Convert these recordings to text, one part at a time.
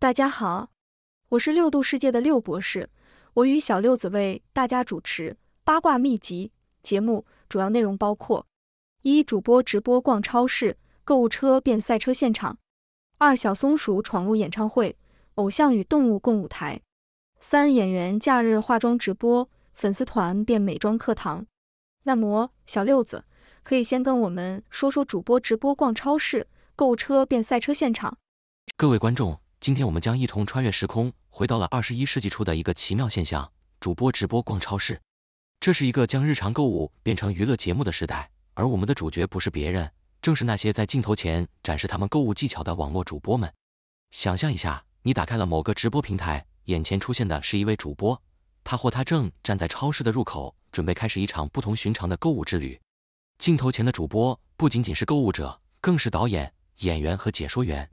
大家好，我是六度世界的六博士，我与小六子为大家主持《八卦秘籍》节目，主要内容包括：一、主播直播逛超市，购物车变赛车现场；二、小松鼠闯入演唱会，偶像与动物共舞台；三、演员假日化妆直播，粉丝团变美妆课堂。那么，小六子可以先跟我们说说主播直播逛超市，购物车变赛车现场。各位观众。今天我们将一同穿越时空，回到了二十一世纪初的一个奇妙现象：主播直播逛超市。这是一个将日常购物变成娱乐节目的时代，而我们的主角不是别人，正是那些在镜头前展示他们购物技巧的网络主播们。想象一下，你打开了某个直播平台，眼前出现的是一位主播，他或她正站在超市的入口，准备开始一场不同寻常的购物之旅。镜头前的主播不仅仅是购物者，更是导演、演员和解说员。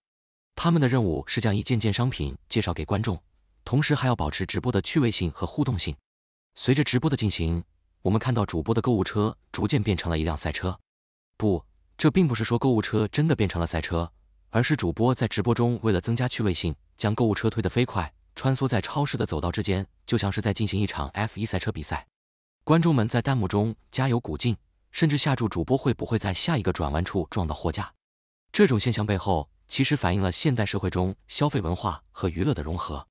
他们的任务是将一件件商品介绍给观众，同时还要保持直播的趣味性和互动性。随着直播的进行，我们看到主播的购物车逐渐变成了一辆赛车。不，这并不是说购物车真的变成了赛车，而是主播在直播中为了增加趣味性，将购物车推得飞快，穿梭在超市的走道之间，就像是在进行一场 F1 赛车比赛。观众们在弹幕中加油鼓劲，甚至下注主播会不会在下一个转弯处撞到货架。这种现象背后。其实反映了现代社会中消费文化和娱乐的融合。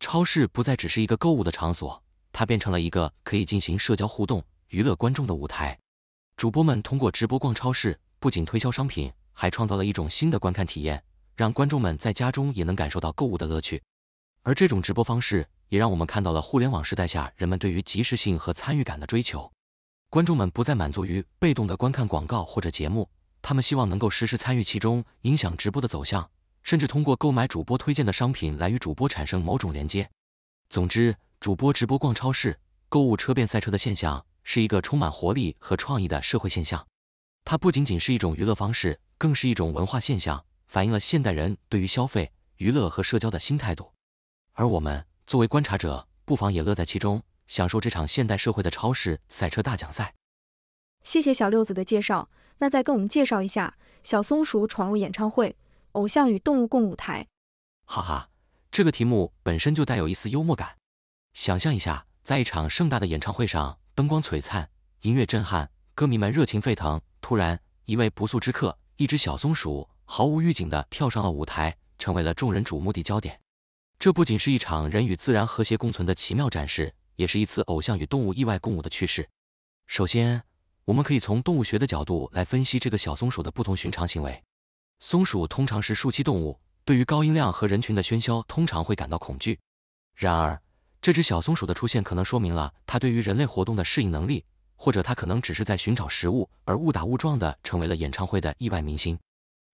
超市不再只是一个购物的场所，它变成了一个可以进行社交互动、娱乐观众的舞台。主播们通过直播逛超市，不仅推销商品，还创造了一种新的观看体验，让观众们在家中也能感受到购物的乐趣。而这种直播方式，也让我们看到了互联网时代下人们对于及时性和参与感的追求。观众们不再满足于被动的观看广告或者节目。他们希望能够实时参与其中，影响直播的走向，甚至通过购买主播推荐的商品来与主播产生某种连接。总之，主播直播逛超市，购物车变赛车的现象是一个充满活力和创意的社会现象。它不仅仅是一种娱乐方式，更是一种文化现象，反映了现代人对于消费、娱乐和社交的新态度。而我们作为观察者，不妨也乐在其中，享受这场现代社会的超市赛车大奖赛。谢谢小六子的介绍，那再跟我们介绍一下《小松鼠闯入演唱会》，偶像与动物共舞台。哈哈，这个题目本身就带有一丝幽默感。想象一下，在一场盛大的演唱会上，灯光璀璨，音乐震撼，歌迷们热情沸腾。突然，一位不速之客，一只小松鼠，毫无预警地跳上了舞台，成为了众人瞩目的焦点。这不仅是一场人与自然和谐共存的奇妙展示，也是一次偶像与动物意外共舞的趣事。首先，我们可以从动物学的角度来分析这个小松鼠的不同寻常行为。松鼠通常是树栖动物，对于高音量和人群的喧嚣通常会感到恐惧。然而，这只小松鼠的出现可能说明了它对于人类活动的适应能力，或者它可能只是在寻找食物而误打误撞的成为了演唱会的意外明星。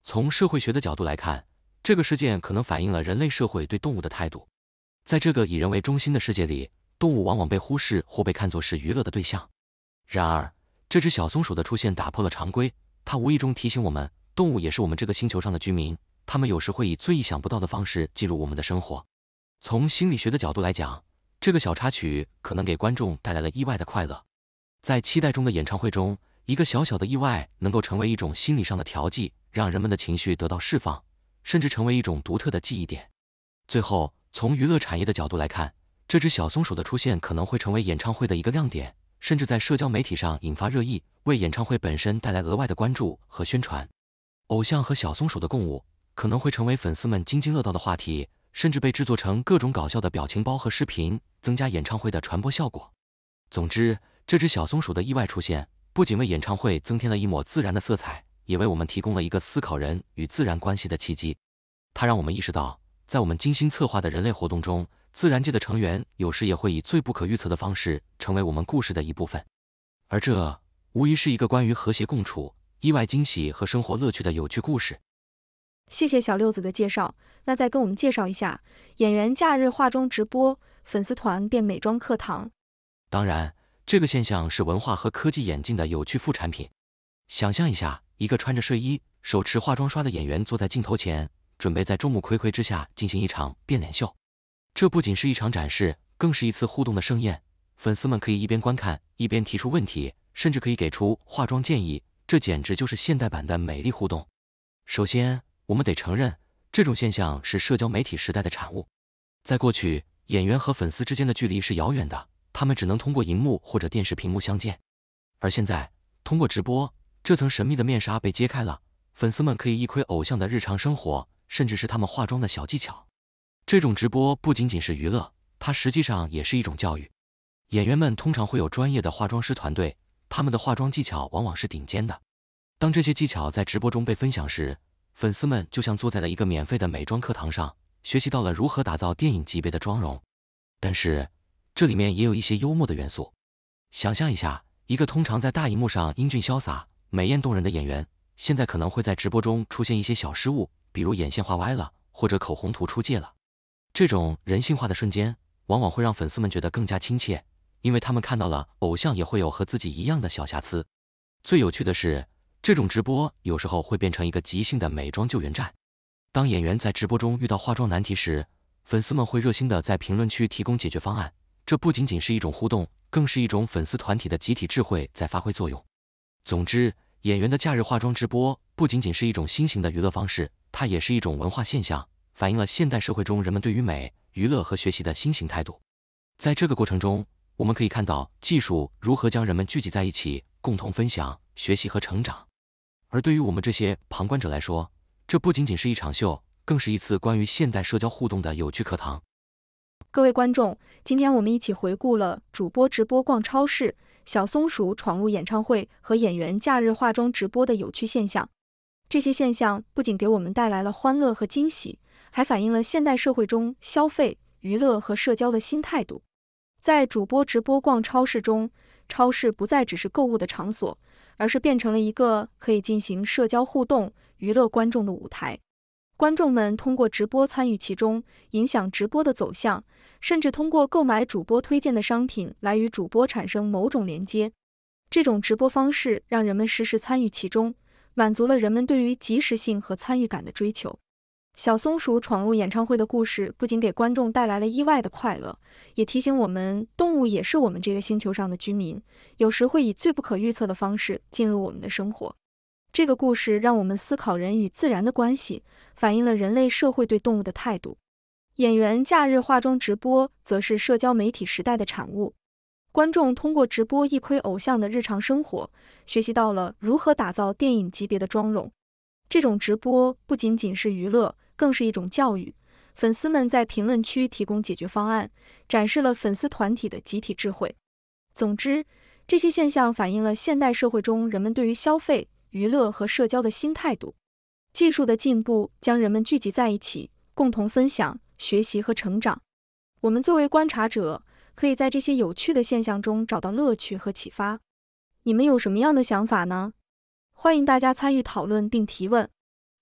从社会学的角度来看，这个事件可能反映了人类社会对动物的态度。在这个以人为中心的世界里，动物往往被忽视或被看作是娱乐的对象。然而，这只小松鼠的出现打破了常规，它无意中提醒我们，动物也是我们这个星球上的居民，它们有时会以最意想不到的方式进入我们的生活。从心理学的角度来讲，这个小插曲可能给观众带来了意外的快乐。在期待中的演唱会中，一个小小的意外能够成为一种心理上的调剂，让人们的情绪得到释放，甚至成为一种独特的记忆点。最后，从娱乐产业的角度来看，这只小松鼠的出现可能会成为演唱会的一个亮点。甚至在社交媒体上引发热议，为演唱会本身带来额外的关注和宣传。偶像和小松鼠的共舞可能会成为粉丝们津津乐道的话题，甚至被制作成各种搞笑的表情包和视频，增加演唱会的传播效果。总之，这只小松鼠的意外出现，不仅为演唱会增添了一抹自然的色彩，也为我们提供了一个思考人与自然关系的契机。它让我们意识到，在我们精心策划的人类活动中，自然界的成员有时也会以最不可预测的方式成为我们故事的一部分，而这无疑是一个关于和谐共处、意外惊喜和生活乐趣的有趣故事。谢谢小六子的介绍，那再跟我们介绍一下演员假日化妆直播，粉丝团变美妆课堂。当然，这个现象是文化和科技演进的有趣副产品。想象一下，一个穿着睡衣、手持化妆刷的演员坐在镜头前，准备在众目睽睽之下进行一场变脸秀。这不仅是一场展示，更是一次互动的盛宴。粉丝们可以一边观看，一边提出问题，甚至可以给出化妆建议，这简直就是现代版的美丽互动。首先，我们得承认，这种现象是社交媒体时代的产物。在过去，演员和粉丝之间的距离是遥远的，他们只能通过荧幕或者电视屏幕相见。而现在，通过直播，这层神秘的面纱被揭开了，粉丝们可以一窥偶像的日常生活，甚至是他们化妆的小技巧。这种直播不仅仅是娱乐，它实际上也是一种教育。演员们通常会有专业的化妆师团队，他们的化妆技巧往往是顶尖的。当这些技巧在直播中被分享时，粉丝们就像坐在了一个免费的美妆课堂上，学习到了如何打造电影级别的妆容。但是这里面也有一些幽默的元素。想象一下，一个通常在大荧幕上英俊潇洒、美艳动人的演员，现在可能会在直播中出现一些小失误，比如眼线画歪了，或者口红涂出界了。这种人性化的瞬间，往往会让粉丝们觉得更加亲切，因为他们看到了偶像也会有和自己一样的小瑕疵。最有趣的是，这种直播有时候会变成一个即兴的美妆救援站。当演员在直播中遇到化妆难题时，粉丝们会热心的在评论区提供解决方案。这不仅仅是一种互动，更是一种粉丝团体的集体智慧在发挥作用。总之，演员的假日化妆直播不仅仅是一种新型的娱乐方式，它也是一种文化现象。反映了现代社会中人们对于美、娱乐和学习的新型态度。在这个过程中，我们可以看到技术如何将人们聚集在一起，共同分享、学习和成长。而对于我们这些旁观者来说，这不仅仅是一场秀，更是一次关于现代社交互动的有趣课堂。各位观众，今天我们一起回顾了主播直播逛超市、小松鼠闯入演唱会和演员假日化妆直播的有趣现象。这些现象不仅给我们带来了欢乐和惊喜。还反映了现代社会中消费、娱乐和社交的新态度。在主播直播逛超市中，超市不再只是购物的场所，而是变成了一个可以进行社交互动、娱乐观众的舞台。观众们通过直播参与其中，影响直播的走向，甚至通过购买主播推荐的商品来与主播产生某种连接。这种直播方式让人们实时参与其中，满足了人们对于及时性和参与感的追求。小松鼠闯入演唱会的故事不仅给观众带来了意外的快乐，也提醒我们，动物也是我们这个星球上的居民，有时会以最不可预测的方式进入我们的生活。这个故事让我们思考人与自然的关系，反映了人类社会对动物的态度。演员假日化妆直播则是社交媒体时代的产物，观众通过直播一窥偶像的日常生活，学习到了如何打造电影级别的妆容。这种直播不仅仅是娱乐。更是一种教育。粉丝们在评论区提供解决方案，展示了粉丝团体的集体智慧。总之，这些现象反映了现代社会中人们对于消费、娱乐和社交的新态度。技术的进步将人们聚集在一起，共同分享、学习和成长。我们作为观察者，可以在这些有趣的现象中找到乐趣和启发。你们有什么样的想法呢？欢迎大家参与讨论并提问。